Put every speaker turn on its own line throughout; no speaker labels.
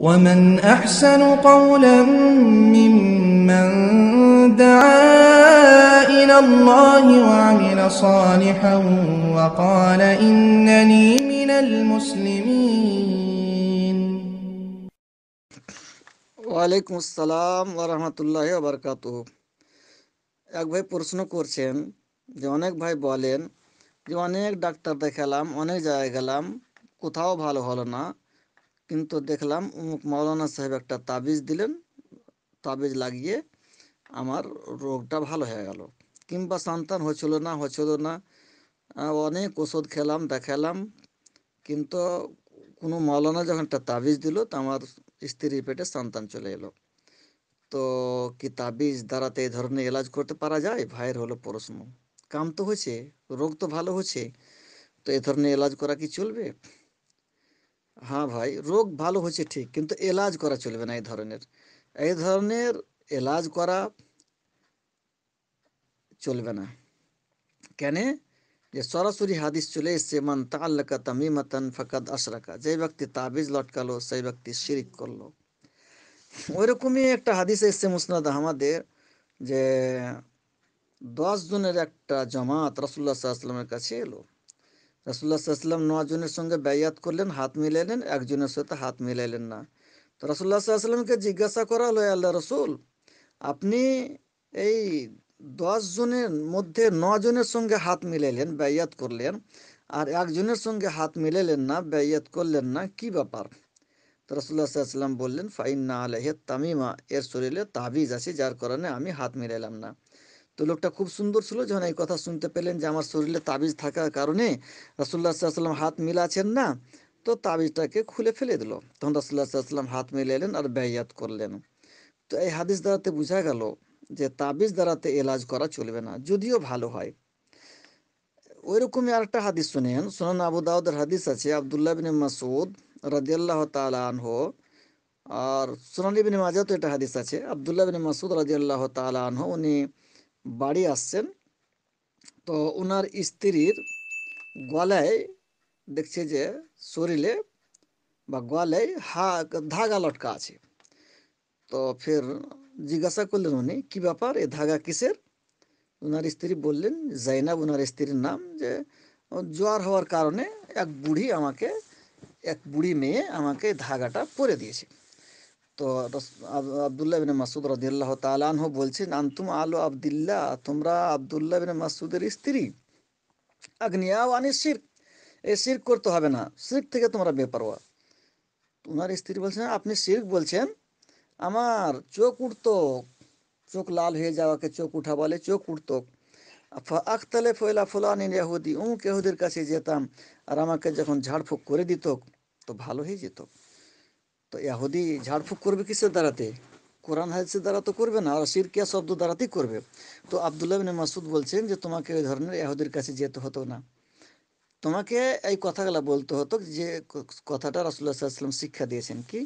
ومن أحسن قولا ممن دعا إلى الله وعمل صالحا وقال إنني من المسلمين ওয়ালাইকুম আসসালাম ওরহমতুল্লাহ বরকাত এক ভাই প্রশ্ন করছেন যে অনেক ভাই বলেন যে অনেক ডাক্তার দেখালাম অনেক জায়গায় গেলাম কোথাও ভালো হলো না কিন্তু দেখলাম উমুক মাওলানা সাহেব একটা তাবিজ দিলেন তাবিজ লাগিয়ে আমার রোগটা ভালো হয়ে গেল কিংবা সন্তান হচ্ছিল না হচ্ছিল না অনেক ওষুধ খেলাম দেখালাম কিন্তু কোনো মাওলানা যখন একটা তাবিজ দিল তো আমার স্ত্রীর পেটে সন্তান চলে এলো তো কি তাবিজ দাঁড়াতে এই ধরনের এলাজ করতে পারা যায় ভাইয়ের হলো প্রশ্ন কাম তো হয়েছে রোগ তো ভালো হচ্ছে তো এ ধরনের এলাজ করা কি চলবে হ্যাঁ ভাই রোগ ভালো হচ্ছে ঠিক কিন্তু এলাজ করা চলবে না এই ধরনের এই ধরনের এলাজ করা চলবে না কেন যে সরাসরি হাদিস চলে এসছে মান তাল্লাকা তামিমাতান ফাকাদ আশরাকা যে ব্যক্তি তাবিজ লটকালো সেই ব্যক্তি শিরিক করলো ওইরকমই একটা হাদিস এসছে মুসনাদ আহমদের যে দশ জনের একটা জামাত রসুল্লাহ সাল্লামের কাছে এলো রাসুল্লাহ সাল্লাম নজনের সঙ্গে ব্যয়াত করলেন হাত মিলাইলেন একজনের সাথে হাত মিলাইলেন না তো রাসুল্লাহ সাল্লামকে জিজ্ঞাসা করা হলো আল্লাহ রসুল আপনি এই দশ জনের মধ্যে জনের সঙ্গে হাত মিলাইলেন ব্যয়াত করলেন আর একজনের সঙ্গে হাত মিলাইলেন না ব্যয়াত করলেন না কি ব্যাপার তো রসুল্লাহ সাল্লাম বললেন ফাইন না আলহে তামিমা এর শরীরে তাবিজ আছে যার কারণে আমি হাত মিলাইলাম না তো লোকটা খুব সুন্দর ছিল যখন এই কথা শুনতে পেলেন যে আমার শরীরে তাবিজ থাকার কারণে রাসুল্লাহ সাল্লাম হাত মিলাছেন না তো তাবিজটাকে খুলে ফেলে দিল তখন রাসুল্লাহ সাল্লাম হাত মিলে এলেন আর ব্যয়াত করলেন তো এই হাদিস দ্বারাতে বোঝা গেল যে তাবিজ দ্বারাতে এলাজ করা চলবে না যদিও ভালো হয় ওই রকমই আর একটা হাদিস শুনেন সোনান আবু দাউদের হাদিস আছে আবদুল্লাহ বিন মাসুদ রাজিয়াল্লাহ হো আর সোনালি বিন মাজাত একটা এটা হাদিস আছে আবদুল্লাহ বিন মাসুদ রাজিয়াল্লাহ হো উনি বাড়ি আসছেন তো ওনার স্ত্রীর গলায় দেখছে যে শরীরে বা গলায় হা ধাগা লটকা আছে তো ফের জিজ্ঞাসা করলেন উনি কি ব্যাপার এ ধাগা কিসের ওনার স্ত্রী বললেন জাইনাব ওনার স্ত্রীর নাম যে জ্বর হওয়ার কারণে এক বুড়ি আমাকে এক বুড়ি মেয়ে আমাকে ধাগাটা পরে দিয়েছে তো আবদুল্লাহ বিন মাসুদ রদিয়াল্লাহ তালানহ বলছেন আন্তুম আলো আবদুল্লাহ তোমরা আবদুল্লাহ বিন মাসুদের স্ত্রী আগ্নিয়া আনি শির্ক এ শির্ক করতে হবে না শির্ক থেকে তোমরা বেপারোয়া তোমার স্ত্রী বলছেন আপনি শির্ক বলছেন আমার চোখ উঠতো চোখ লাল হয়ে যাওয়াকে চোখ উঠা বলে চোখ উঠতো আখতালে ফয়লা ফুলানি এহুদি উম কেহুদের কাছে যেতাম আর আমাকে যখন ঝাড়ফুঁক করে দিত তো ভালো হয়ে যেত তো ইয়াহুদি ঝাড়ফুঁক করবে কিসের দ্বারাতে কোরআন হাদিসের দ্বারা তো করবে না আর সিরকিয়া শব্দ দ্বারাতেই করবে তো আবদুল্লাহ বিন মাসুদ বলছেন যে তোমাকে ওই ধরনের ইয়াহুদির কাছে যেতে হতো না তোমাকে এই কথাগুলো বলতে হতো যে কথাটা রাসুল্লাহ সাল্লাম শিক্ষা দিয়েছেন কি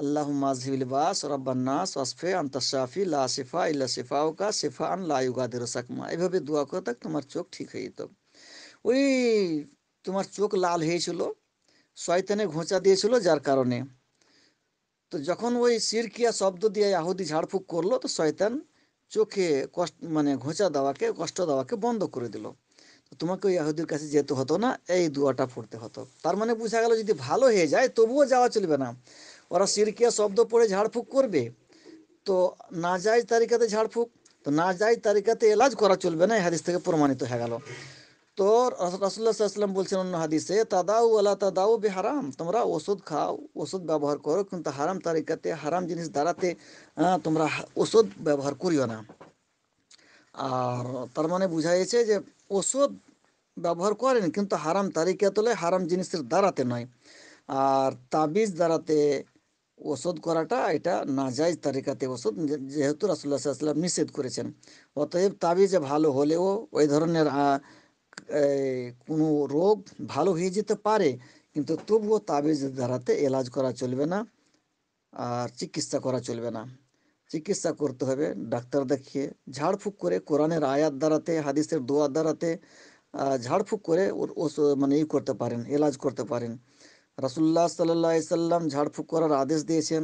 আল্লাহ মাজহিবিল বাস রব্বান্নাস ওয়াসফে আন্তাশাফি লা শিফা ইল্লা শেফা ওকা শিফা আন লাউগাদের সাকমা এভাবে দোয়া করে থাক তোমার চোখ ঠিক হয়ে যেত ওই তোমার চোখ লাল হয়েছিল শয়তানে ঘোঁচা দিয়েছিল যার কারণে তো যখন ওই সিরকিয়া শব্দ দিয়ে আহুদি ঝাড়ফুঁক করলো তো শয়তান চোখে কষ্ট মানে ঘোঁচা দেওয়াকে কষ্ট দেওয়াকে বন্ধ করে দিল তো তোমাকে ওই আহুদির কাছে যেতে হতো না এই দুয়াটা পড়তে হতো তার মানে বোঝা গেল যদি ভালো হয়ে যায় তবুও যাওয়া চলবে না ওরা সিরকিয়া শব্দ পড়ে ঝাড়ফুঁক করবে তো না যায় তারিকাতে ঝাড়ফুঁক তো না যায় তারিকাতে এলাজ করা চলবে না এই হাদিস থেকে প্রমাণিত হয়ে গেল তো রসুল্লাহাম বলছেন অন্য হাদিসে তাদাও আল্লাহ তাদাও বে হারাম তোমরা ওষুধ খাও ওষুধ ব্যবহার করো কিন্তু হারাম তারিকাতে হারাম জিনিস দ্বারাতে তোমরা ওষুধ ব্যবহার করিও না আর তার মানে বুঝাইছে যে ওষুধ ব্যবহার করেন কিন্তু হারাম তারিকা তোলে হারাম জিনিসের দ্বারাতে নয় আর তাবিজ দ্বারাতে ওষুধ করাটা এটা না যায় তারিকাতে ওষুধ যেহেতু রাসুল্লাহ সাল্লাম নিষেধ করেছেন অতএব তাবিজে ভালো হলেও ওই ধরনের কোনো রোগ ভালো হয়ে যেতে পারে কিন্তু তবুও তাবিজ ধারাতে এলাজ করা চলবে না আর চিকিৎসা করা চলবে না চিকিৎসা করতে হবে ডাক্তার দেখিয়ে ঝাড়ফুঁক করে কোরআনের আয়াত দ্বারাতে হাদিসের দোয়ার দ্বারাতে ঝাড়ফুঁক করে ওর মানে ই করতে পারেন এলাজ করতে পারেন রসুল্লাহ সাল্লাহ সাল্লাম ঝাড়ফুঁক করার আদেশ দিয়েছেন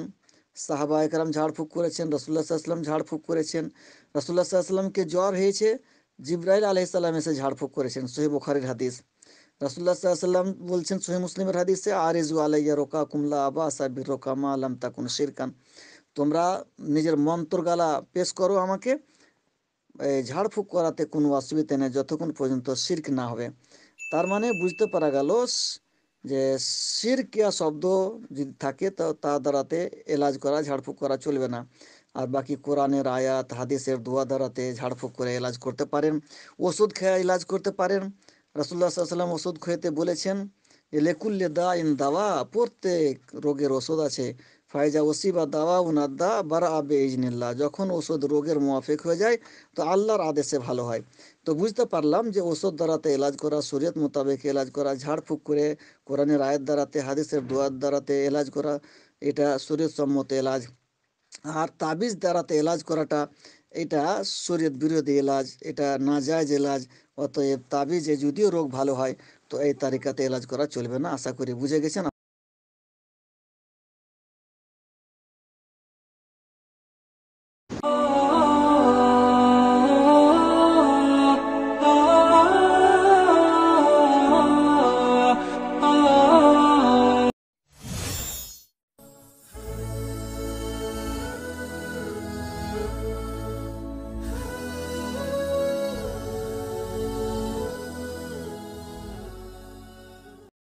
সাহাবা একরাম ঝাড়ফুঁক করেছেন রসুল্লাহ সাল্লাম ঝাড়ফুঁক করেছেন রসুল্লাহ সাল্লামকে জ্বর হয়েছে জিব্রাইল আলাইসাল্লাম এসে ঝাড়ফুঁক করেছেন সোহে বুখারির হাদিস রাসুল্লা সাল্লাম বলছেন সোহে মুসলিমের হাদিসে ইজু আলাইয়া রোকা কুমলা আবা সাবির রোকা মা আলাম তাকুন শিরকান তোমরা নিজের গালা পেশ করো আমাকে ঝাড়ফুঁক করাতে কোনো অসুবিধা নেই যতক্ষণ পর্যন্ত শির্ক না হবে তার মানে বুঝতে পারা গেল যে শিরকিয়া শব্দ যদি থাকে তো তা দ্বারাতে এলাজ করা ঝাড়ফুঁক করা চলবে না আর বাকি কোরআনের আয়াত হাদিসের দোয়া দ্বারাতে ঝাড়ফুঁক করে এলাজ করতে পারেন ওষুধ খেয়ে এলাজ করতে পারেন রসুল্লা সাল্লাম ওষুধ খেয়েতে বলেছেন যে লেকুল্লে দা ইন দাওয়া প্রত্যেক রোগের ওষুধ আছে ফায়জা ওসি বা দাওয়া উনার দা বারা আবে ইজনিল্লা যখন ওষুধ রোগের মোয়াফেক হয়ে যায় তো আল্লাহর আদেশে ভালো হয় তো বুঝতে পারলাম যে ওষুধ দ্বারাতে এলাজ করা শরীয়ত মোতাবেক এলাজ করা ঝাড়ফুঁক করে কোরআনের আয়ের দ্বারাতে হাদিসের দোয়ার দ্বারাতে এলাজ করা এটা শরীরসম্মত এলাজ আর তাবিজ দ্বারাতে এলাজ করাটা এটা শরীর বিরোধী এলাজ এটা না যায় এলাজ অতএব তাবিজে যদিও রোগ ভালো হয় তো এই তারিকাতে এলাজ করা চলবে না আশা করি বুঝে গেছেন